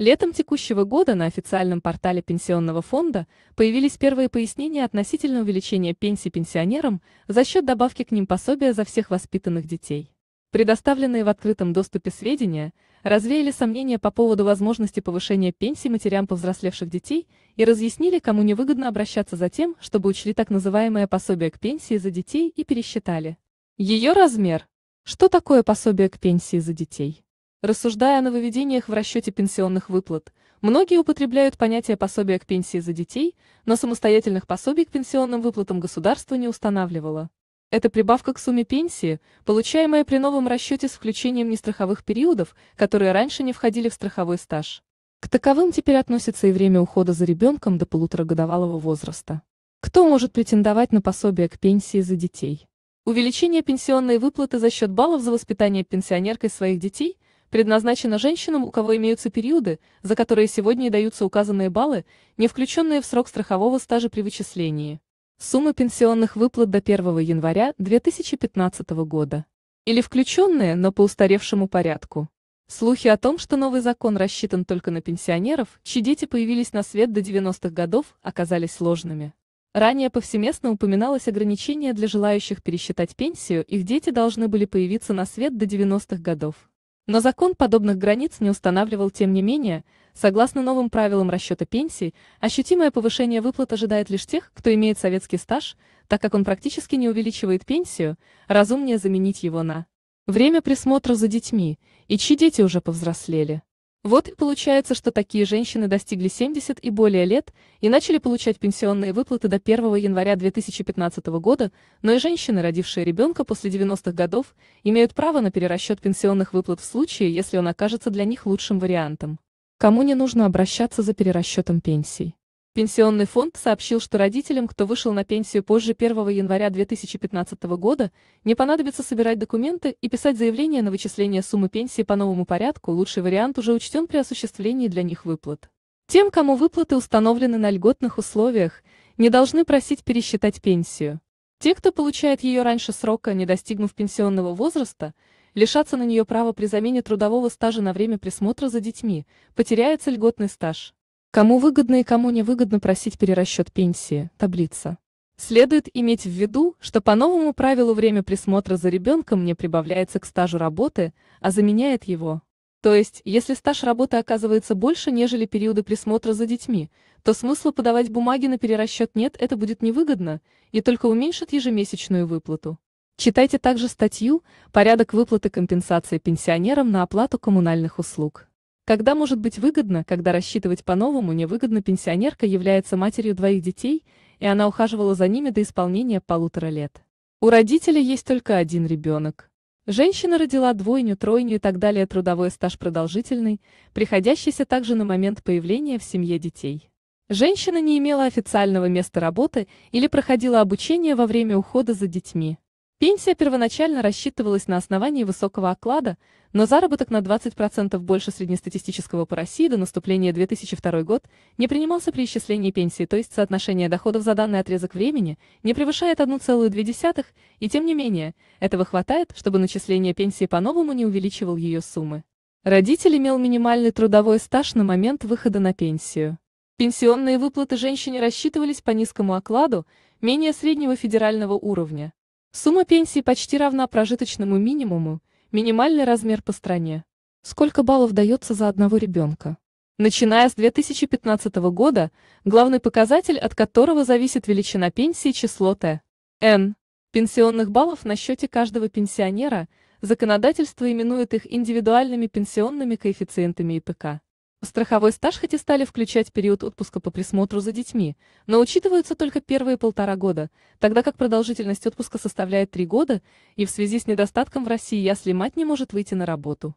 Летом текущего года на официальном портале Пенсионного фонда появились первые пояснения относительно увеличения пенсий пенсионерам за счет добавки к ним пособия за всех воспитанных детей. Предоставленные в открытом доступе сведения развеяли сомнения по поводу возможности повышения пенсий матерям повзрослевших детей и разъяснили, кому невыгодно обращаться за тем, чтобы учли так называемое пособие к пенсии за детей и пересчитали. Ее размер. Что такое пособие к пенсии за детей? Рассуждая о нововведениях в расчете пенсионных выплат, многие употребляют понятие пособия к пенсии за детей, но самостоятельных пособий к пенсионным выплатам государство не устанавливало. Это прибавка к сумме пенсии, получаемая при новом расчете с включением нестраховых периодов, которые раньше не входили в страховой стаж. К таковым теперь относится и время ухода за ребенком до полуторагодовалого возраста. Кто может претендовать на пособие к пенсии за детей? Увеличение пенсионной выплаты за счет баллов за воспитание пенсионеркой своих детей – предназначена женщинам, у кого имеются периоды, за которые сегодня и даются указанные баллы, не включенные в срок страхового стажа при вычислении. Сумма пенсионных выплат до 1 января 2015 года. Или включенные, но по устаревшему порядку. Слухи о том, что новый закон рассчитан только на пенсионеров, чьи дети появились на свет до 90-х годов, оказались сложными. Ранее повсеместно упоминалось ограничение для желающих пересчитать пенсию, их дети должны были появиться на свет до 90-х годов. Но закон подобных границ не устанавливал, тем не менее, согласно новым правилам расчета пенсий, ощутимое повышение выплат ожидает лишь тех, кто имеет советский стаж, так как он практически не увеличивает пенсию, разумнее заменить его на время присмотра за детьми, и чьи дети уже повзрослели. Вот и получается, что такие женщины достигли 70 и более лет и начали получать пенсионные выплаты до 1 января 2015 года, но и женщины, родившие ребенка после 90-х годов, имеют право на перерасчет пенсионных выплат в случае, если он окажется для них лучшим вариантом. Кому не нужно обращаться за перерасчетом пенсий? Пенсионный фонд сообщил, что родителям, кто вышел на пенсию позже 1 января 2015 года, не понадобится собирать документы и писать заявление на вычисление суммы пенсии по новому порядку, лучший вариант уже учтен при осуществлении для них выплат. Тем, кому выплаты установлены на льготных условиях, не должны просить пересчитать пенсию. Те, кто получает ее раньше срока, не достигнув пенсионного возраста, лишатся на нее права при замене трудового стажа на время присмотра за детьми, потеряется льготный стаж. Кому выгодно и кому не выгодно просить перерасчет пенсии, таблица. Следует иметь в виду, что по новому правилу время присмотра за ребенком не прибавляется к стажу работы, а заменяет его. То есть, если стаж работы оказывается больше, нежели периоды присмотра за детьми, то смысла подавать бумаги на перерасчет нет, это будет невыгодно и только уменьшит ежемесячную выплату. Читайте также статью «Порядок выплаты компенсации пенсионерам на оплату коммунальных услуг». Когда может быть выгодно, когда рассчитывать по-новому невыгодно пенсионерка является матерью двоих детей, и она ухаживала за ними до исполнения полутора лет. У родителя есть только один ребенок. Женщина родила двойню, тройню и так далее трудовой стаж продолжительный, приходящийся также на момент появления в семье детей. Женщина не имела официального места работы или проходила обучение во время ухода за детьми. Пенсия первоначально рассчитывалась на основании высокого оклада, но заработок на 20% больше среднестатистического по России до наступления 2002 год не принимался при исчислении пенсии, то есть соотношение доходов за данный отрезок времени не превышает 1,2, и тем не менее, этого хватает, чтобы начисление пенсии по-новому не увеличивал ее суммы. Родитель имел минимальный трудовой стаж на момент выхода на пенсию. Пенсионные выплаты женщине рассчитывались по низкому окладу, менее среднего федерального уровня. Сумма пенсии почти равна прожиточному минимуму, минимальный размер по стране. Сколько баллов дается за одного ребенка? Начиная с 2015 года, главный показатель, от которого зависит величина пенсии, число Т. Н. Пенсионных баллов на счете каждого пенсионера, законодательство именует их индивидуальными пенсионными коэффициентами ИПК. Страховой стаж хоть и стали включать период отпуска по присмотру за детьми, но учитываются только первые полтора года, тогда как продолжительность отпуска составляет три года, и в связи с недостатком в России ясли мать не может выйти на работу.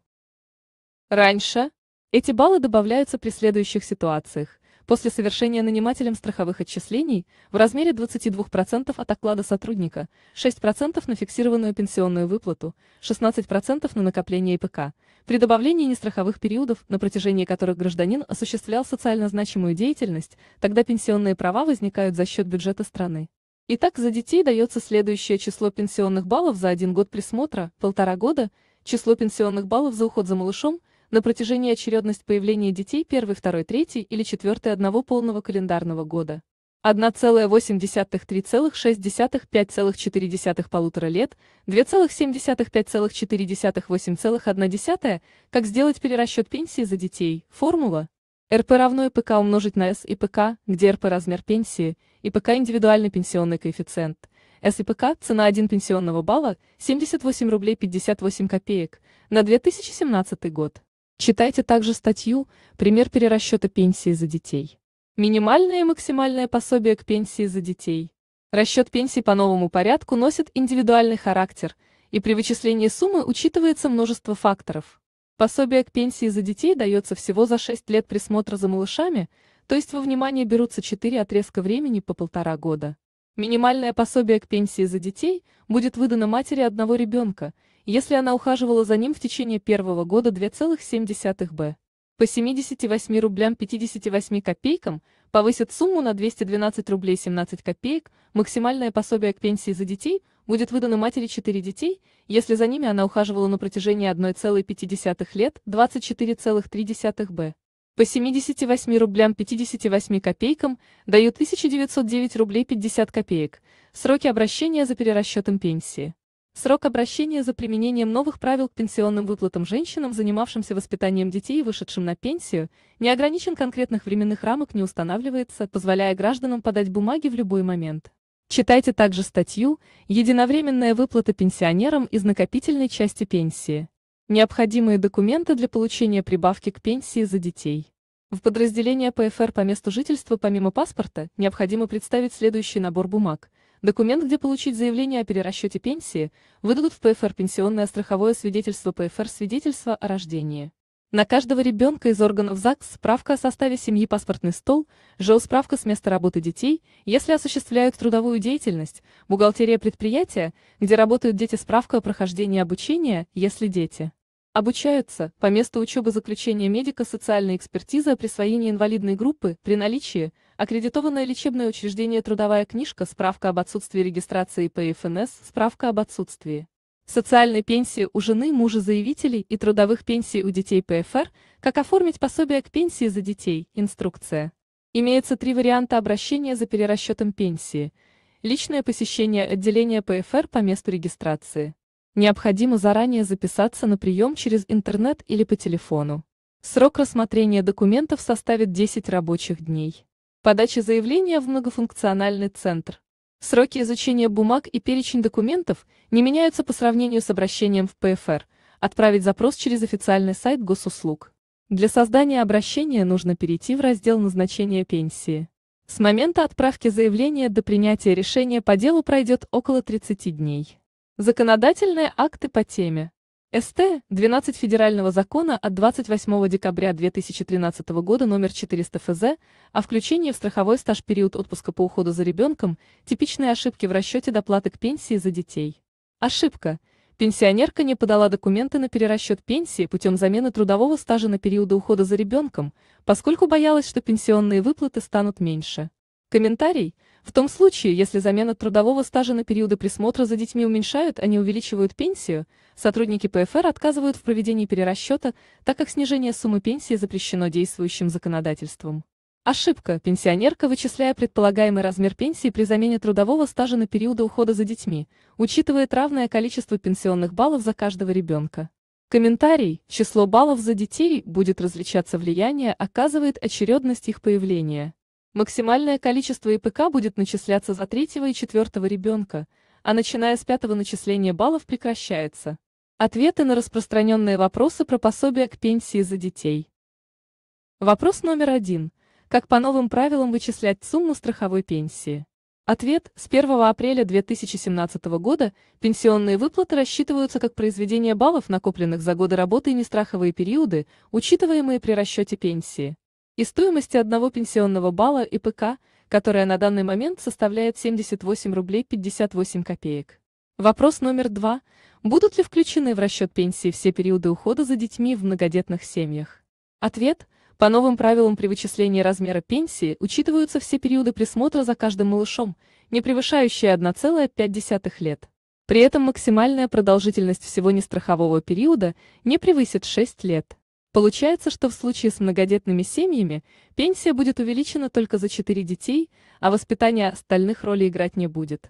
Раньше эти баллы добавляются при следующих ситуациях. После совершения нанимателем страховых отчислений в размере 22% от оклада сотрудника, 6% на фиксированную пенсионную выплату, 16% на накопление ИПК, при добавлении нестраховых периодов, на протяжении которых гражданин осуществлял социально значимую деятельность, тогда пенсионные права возникают за счет бюджета страны. Итак, за детей дается следующее число пенсионных баллов за один год присмотра, полтора года, число пенсионных баллов за уход за малышом, на протяжении очередность появления детей 1, 2, 3 или 4 одного полного календарного года. 1,8-3,6-5,4 лет, 2,7-5,4-8,1, как сделать перерасчет пенсии за детей, формула. РП равно ИПК умножить на С и ПК, где РП размер пенсии, и ПК индивидуальный пенсионный коэффициент. С и ПК цена 1 пенсионного балла 78 рублей 58 копеек на 2017 год. Читайте также статью «Пример перерасчета пенсии за детей». Минимальное и максимальное пособие к пенсии за детей. Расчет пенсий по новому порядку носит индивидуальный характер, и при вычислении суммы учитывается множество факторов. Пособие к пенсии за детей дается всего за 6 лет присмотра за малышами, то есть во внимание берутся 4 отрезка времени по полтора года. Минимальное пособие к пенсии за детей будет выдано матери одного ребенка, если она ухаживала за ним в течение первого года 2,7 б по 78 рублям 58 копейкам повысит сумму на 212 рублей 17 копеек, максимальное пособие к пенсии за детей будет выдано матери 4 детей, если за ними она ухаживала на протяжении 1,5 лет 24,3 б. По 78 рублям 58 копейкам дают 1909 рублей 50 копеек, сроки обращения за перерасчетом пенсии. Срок обращения за применением новых правил к пенсионным выплатам женщинам, занимавшимся воспитанием детей и вышедшим на пенсию, не ограничен конкретных временных рамок не устанавливается, позволяя гражданам подать бумаги в любой момент. Читайте также статью «Единовременная выплата пенсионерам из накопительной части пенсии. Необходимые документы для получения прибавки к пенсии за детей». В подразделение ПФР по месту жительства помимо паспорта необходимо представить следующий набор бумаг – Документ, где получить заявление о перерасчете пенсии, выдадут в ПФР пенсионное страховое свидетельство ПФР свидетельство о рождении. На каждого ребенка из органов ЗАГС справка о составе семьи паспортный стол, ЖО справка с места работы детей, если осуществляют трудовую деятельность, бухгалтерия предприятия, где работают дети справка о прохождении обучения, если дети. Обучаются по месту учебы заключения медика, социальной экспертизы о присвоении инвалидной группы при наличии Аккредитованное лечебное учреждение «Трудовая книжка», справка об отсутствии регистрации по ФНС, справка об отсутствии социальной пенсии у жены, мужа заявителей и трудовых пенсий у детей ПФР, как оформить пособие к пенсии за детей, инструкция. Имеется три варианта обращения за перерасчетом пенсии. Личное посещение отделения ПФР по месту регистрации. Необходимо заранее записаться на прием через интернет или по телефону. Срок рассмотрения документов составит 10 рабочих дней подача заявления в многофункциональный центр. Сроки изучения бумаг и перечень документов не меняются по сравнению с обращением в ПФР. Отправить запрос через официальный сайт госуслуг. Для создания обращения нужно перейти в раздел назначения пенсии. С момента отправки заявления до принятия решения по делу пройдет около 30 дней. Законодательные акты по теме ст. 12 Федерального закона от 28 декабря 2013 года номер 400 ФЗ о включении в страховой стаж период отпуска по уходу за ребенком типичные ошибки в расчете доплаты к пенсии за детей. Ошибка. Пенсионерка не подала документы на перерасчет пенсии путем замены трудового стажа на периоды ухода за ребенком, поскольку боялась, что пенсионные выплаты станут меньше. Комментарий. В том случае, если замена трудового стажа на периоды присмотра за детьми уменьшают, а не увеличивают пенсию, сотрудники ПФР отказывают в проведении перерасчета, так как снижение суммы пенсии запрещено действующим законодательством. Ошибка. Пенсионерка, вычисляя предполагаемый размер пенсии при замене трудового стажа на периоды ухода за детьми, учитывает равное количество пенсионных баллов за каждого ребенка. Комментарий. Число баллов за детей будет различаться влияние, оказывает очередность их появления. Максимальное количество ИПК будет начисляться за третьего и четвертого ребенка, а начиная с пятого начисления баллов прекращается. Ответы на распространенные вопросы про пособие к пенсии за детей. Вопрос номер один. Как по новым правилам вычислять сумму страховой пенсии? Ответ. С 1 апреля 2017 года пенсионные выплаты рассчитываются как произведение баллов, накопленных за годы работы и нестраховые периоды, учитываемые при расчете пенсии и стоимости одного пенсионного балла ИПК, которая на данный момент составляет 78 рублей 58 копеек. Вопрос номер два. Будут ли включены в расчет пенсии все периоды ухода за детьми в многодетных семьях? Ответ. По новым правилам при вычислении размера пенсии учитываются все периоды присмотра за каждым малышом, не превышающие 1,5 лет. При этом максимальная продолжительность всего нестрахового периода не превысит 6 лет. Получается, что в случае с многодетными семьями пенсия будет увеличена только за 4 детей, а воспитание остальных роли играть не будет.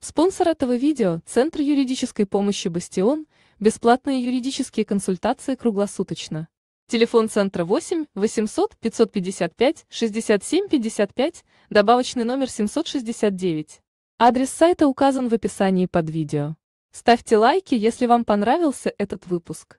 Спонсор этого видео – Центр юридической помощи «Бастион», бесплатные юридические консультации круглосуточно. Телефон центра 8 800 555 67 55, добавочный номер 769. Адрес сайта указан в описании под видео. Ставьте лайки, если вам понравился этот выпуск.